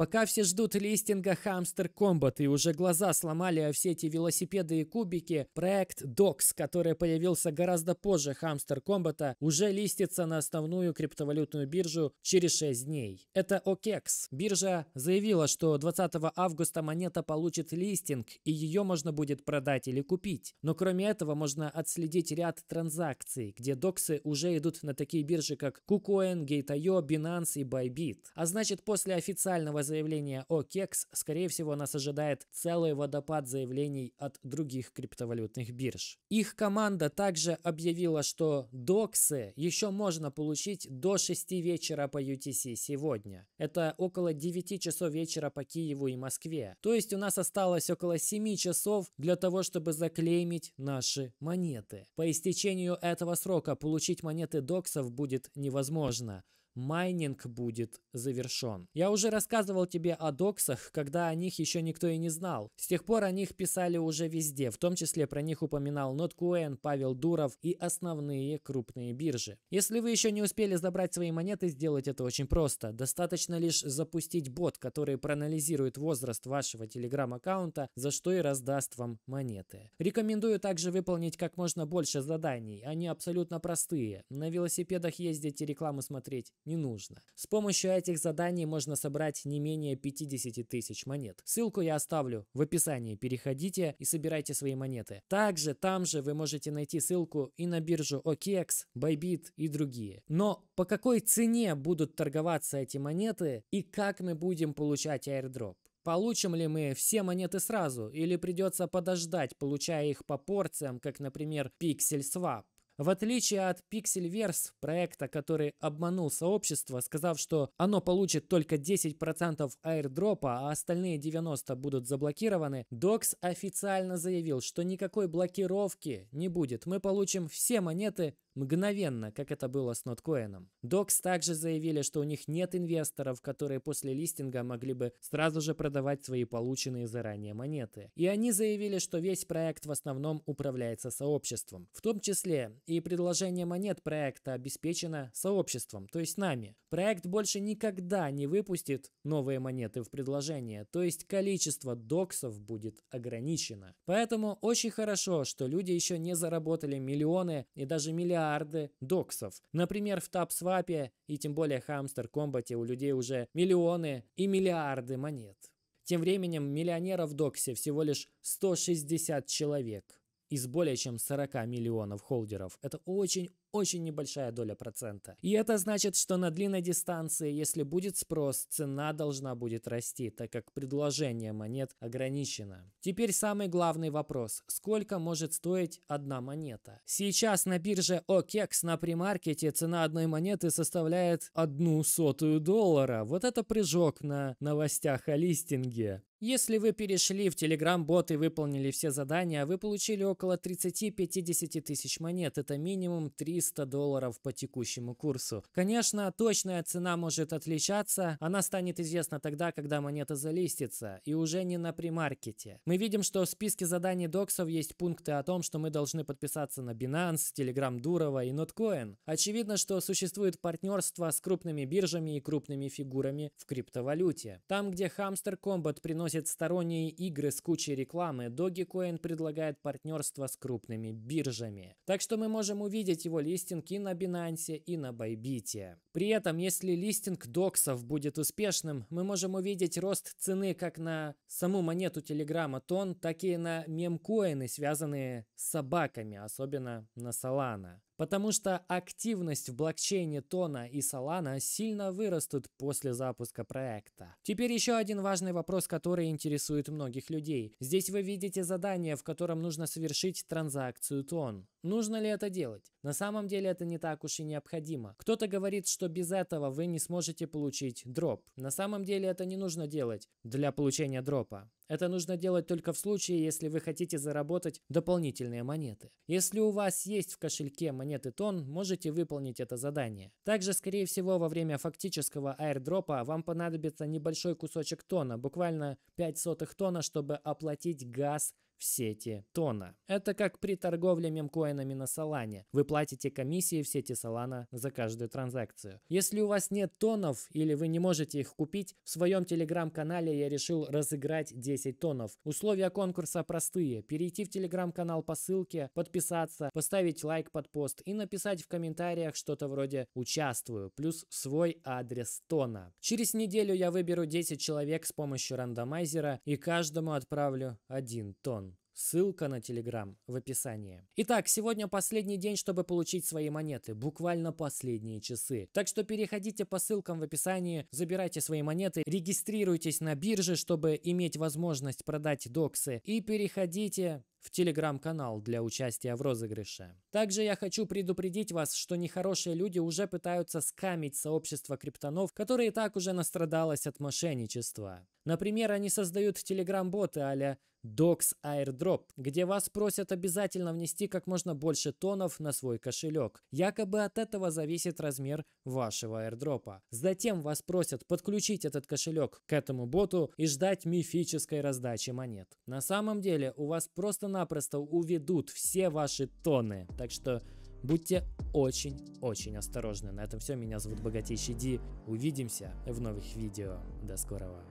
Пока все ждут листинга Hamster Combat и уже глаза сломали о все эти велосипеды и кубики, проект Docs, который появился гораздо позже Hamster Combat, уже листится на основную криптовалютную биржу через 6 дней. Это OKEX. Биржа заявила, что 20 августа монета получит листинг и ее можно будет продать или купить. Но кроме этого можно отследить ряд транзакций, где доксы уже идут на такие биржи, как KuCoin, Gate.io, Binance и Bybit. А значит, после официального Заявление о Кекс, скорее всего, нас ожидает целый водопад заявлений от других криптовалютных бирж. Их команда также объявила, что доксы еще можно получить до 6 вечера по UTC сегодня. Это около 9 часов вечера по Киеву и Москве. То есть у нас осталось около 7 часов для того, чтобы заклеймить наши монеты. По истечению этого срока получить монеты доксов будет невозможно майнинг будет завершен. Я уже рассказывал тебе о доксах, когда о них еще никто и не знал. С тех пор о них писали уже везде, в том числе про них упоминал Ноткуэн, Павел Дуров и основные крупные биржи. Если вы еще не успели забрать свои монеты, сделать это очень просто. Достаточно лишь запустить бот, который проанализирует возраст вашего телеграм-аккаунта, за что и раздаст вам монеты. Рекомендую также выполнить как можно больше заданий, они абсолютно простые. На велосипедах ездить и рекламу смотреть не нужно. С помощью этих заданий можно собрать не менее 50 тысяч монет. Ссылку я оставлю в описании, переходите и собирайте свои монеты. Также там же вы можете найти ссылку и на биржу OKEX, Bybit и другие. Но по какой цене будут торговаться эти монеты и как мы будем получать airdrop? Получим ли мы все монеты сразу или придется подождать, получая их по порциям, как, например, Pixel Swap? В отличие от Pixelverse, проекта, который обманул сообщество, сказав, что оно получит только 10% аирдропа, а остальные 90% будут заблокированы, Докс официально заявил, что никакой блокировки не будет. Мы получим все монеты мгновенно, как это было с ноткоином. Докс также заявили, что у них нет инвесторов, которые после листинга могли бы сразу же продавать свои полученные заранее монеты. И они заявили, что весь проект в основном управляется сообществом. В том числе и предложение монет проекта обеспечено сообществом, то есть нами. Проект больше никогда не выпустит новые монеты в предложение, то есть количество доксов будет ограничено. Поэтому очень хорошо, что люди еще не заработали миллионы и даже миллиарды доксов. Например, в Тапсвапе и тем более Хамстер Combat у людей уже миллионы и миллиарды монет. Тем временем миллионеров в Доксе всего лишь 160 человек из более чем 40 миллионов холдеров. Это очень-очень небольшая доля процента. И это значит, что на длинной дистанции, если будет спрос, цена должна будет расти, так как предложение монет ограничено. Теперь самый главный вопрос. Сколько может стоить одна монета? Сейчас на бирже OKEX на примаркете цена одной монеты составляет одну сотую доллара. Вот это прыжок на новостях о листинге. Если вы перешли в Telegram-бот и выполнили все задания, вы получили около 30-50 тысяч монет. Это минимум 300 долларов по текущему курсу. Конечно, точная цена может отличаться. Она станет известна тогда, когда монета залистится, и уже не на примаркете. Мы видим, что в списке заданий доксов есть пункты о том, что мы должны подписаться на Binance, Telegram Дурова и Notcoin. Очевидно, что существует партнерство с крупными биржами и крупными фигурами в криптовалюте. Там, где Hamster Combat приносит приносит сторонние игры с кучей рекламы, Dogecoin предлагает партнерство с крупными биржами. Так что мы можем увидеть его листинг и на Binance, и на Bybit. При этом, если листинг доксов будет успешным, мы можем увидеть рост цены как на саму монету Telegram Тон, так и на мемкоины, связанные с собаками, особенно на Solana. Потому что активность в блокчейне Тона и Solana сильно вырастут после запуска проекта. Теперь еще один важный вопрос, который интересует многих людей. Здесь вы видите задание, в котором нужно совершить транзакцию Тон. Нужно ли это делать? На самом деле это не так уж и необходимо. Кто-то говорит, что без этого вы не сможете получить дроп. На самом деле это не нужно делать для получения дропа. Это нужно делать только в случае, если вы хотите заработать дополнительные монеты. Если у вас есть в кошельке монеты, монеты тон, можете выполнить это задание. Также, скорее всего, во время фактического аирдропа вам понадобится небольшой кусочек тона, буквально 5 сотых тона, чтобы оплатить газ в сети Тона. Это как при торговле мемкоинами на Салане. Вы платите комиссии в сети Салана за каждую транзакцию. Если у вас нет тонов или вы не можете их купить, в своем телеграм-канале я решил разыграть 10 тонов. Условия конкурса простые. Перейти в телеграм-канал по ссылке, подписаться, поставить лайк под пост и написать в комментариях что-то вроде «Участвую», плюс свой адрес тона. Через неделю я выберу 10 человек с помощью рандомайзера и каждому отправлю один тон. Ссылка на Телеграм в описании. Итак, сегодня последний день, чтобы получить свои монеты. Буквально последние часы. Так что переходите по ссылкам в описании, забирайте свои монеты, регистрируйтесь на бирже, чтобы иметь возможность продать доксы. И переходите в телеграм-канал для участия в розыгрыше. Также я хочу предупредить вас, что нехорошие люди уже пытаются скамить сообщество криптонов, которое и так уже настрадалось от мошенничества. Например, они создают телеграм-боты а-ля Docs Airdrop, где вас просят обязательно внести как можно больше тонов на свой кошелек. Якобы от этого зависит размер вашего airdropа. Затем вас просят подключить этот кошелек к этому боту и ждать мифической раздачи монет. На самом деле у вас просто-напросто уведут все ваши тоны. Так что Будьте очень-очень осторожны. На этом все. Меня зовут Богатейший Ди. Увидимся в новых видео. До скорого.